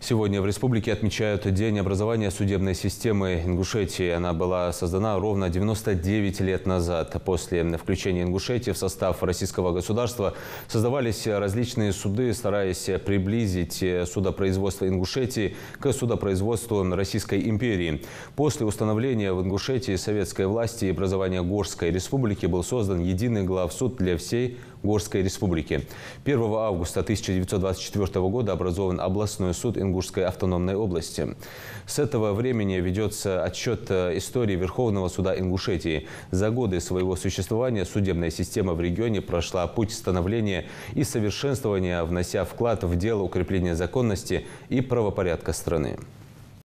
Сегодня в республике отмечают День образования судебной системы Ингушетии. Она была создана ровно 99 лет назад. После включения Ингушетии в состав российского государства создавались различные суды, стараясь приблизить судопроизводство Ингушетии к судопроизводству Российской империи. После установления в Ингушетии советской власти и образования Горской республики был создан единый главсуд для всей Горской Республики. 1 августа 1924 года образован областной суд Ингушской автономной области. С этого времени ведется отчет э, истории Верховного суда Ингушетии. За годы своего существования судебная система в регионе прошла путь становления и совершенствования, внося вклад в дело укрепления законности и правопорядка страны.